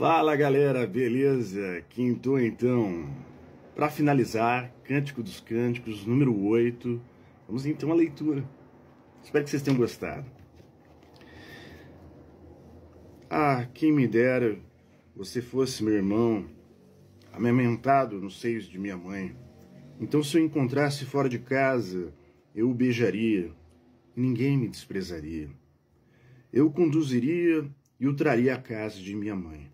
Fala galera, beleza? Quinto então. Para finalizar, Cântico dos Cânticos, número 8. Vamos então à leitura. Espero que vocês tenham gostado. Ah, quem me dera você fosse meu irmão, amamentado nos seios de minha mãe. Então, se eu encontrasse fora de casa, eu o beijaria e ninguém me desprezaria. Eu o conduziria e o traria à casa de minha mãe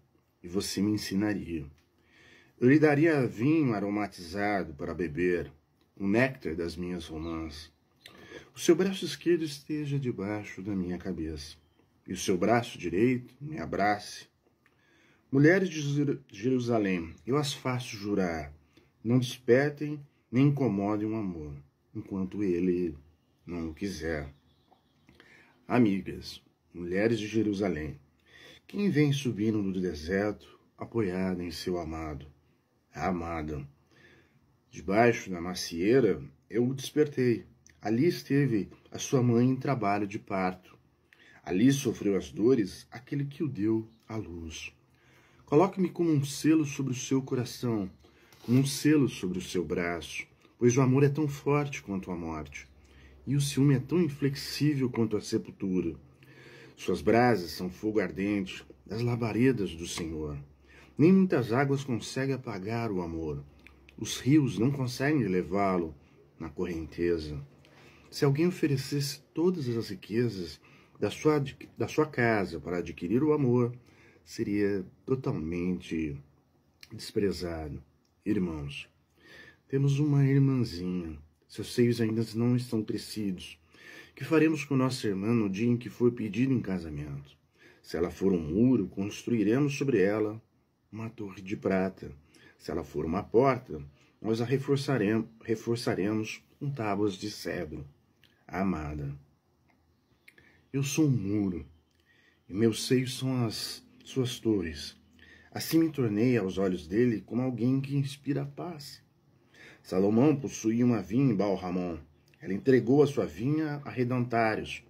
e você me ensinaria. Eu lhe daria vinho aromatizado para beber, o um néctar das minhas romãs. O seu braço esquerdo esteja debaixo da minha cabeça, e o seu braço direito me abrace. Mulheres de Jerusalém, eu as faço jurar, não despertem nem incomodem o amor, enquanto ele não o quiser. Amigas, mulheres de Jerusalém, quem vem subindo do deserto, apoiada em seu amado, a amada. Debaixo da macieira eu o despertei. Ali esteve a sua mãe em trabalho de parto. Ali sofreu as dores aquele que o deu à luz. Coloque-me como um selo sobre o seu coração, como um selo sobre o seu braço, pois o amor é tão forte quanto a morte, e o ciúme é tão inflexível quanto a sepultura. Suas brasas são fogo ardente das labaredas do Senhor. Nem muitas águas conseguem apagar o amor. Os rios não conseguem levá-lo na correnteza. Se alguém oferecesse todas as riquezas da sua, da sua casa para adquirir o amor, seria totalmente desprezado. Irmãos, temos uma irmãzinha, seus seios ainda não estão crescidos que faremos com nossa irmã no dia em que for pedido em casamento? Se ela for um muro, construiremos sobre ela uma torre de prata. Se ela for uma porta, nós a reforçaremos, reforçaremos com tábuas de cedro. Amada, eu sou um muro, e meus seios são as suas torres. Assim me tornei aos olhos dele como alguém que inspira paz. Salomão possuía uma vinha em Balramon, ela entregou a sua vinha a redentários.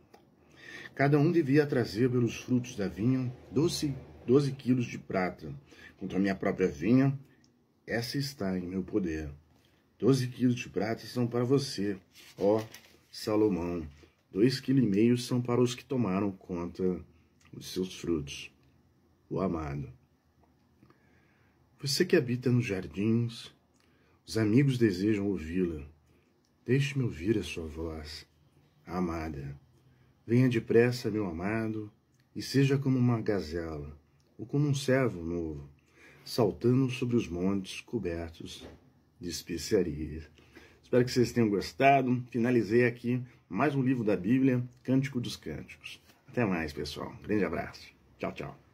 Cada um devia trazer pelos frutos da vinha doze, doze quilos de prata. Quanto à minha própria vinha, essa está em meu poder. Doze quilos de prata são para você, ó Salomão. Dois quilos e meio são para os que tomaram conta dos seus frutos. O amado. Você que habita nos jardins, os amigos desejam ouvi-la. Deixe-me ouvir a sua voz, amada. Venha depressa, meu amado, e seja como uma gazela, ou como um servo novo, saltando sobre os montes cobertos de especiarias. Espero que vocês tenham gostado. Finalizei aqui mais um livro da Bíblia, Cântico dos Cânticos. Até mais, pessoal. Grande abraço. Tchau, tchau.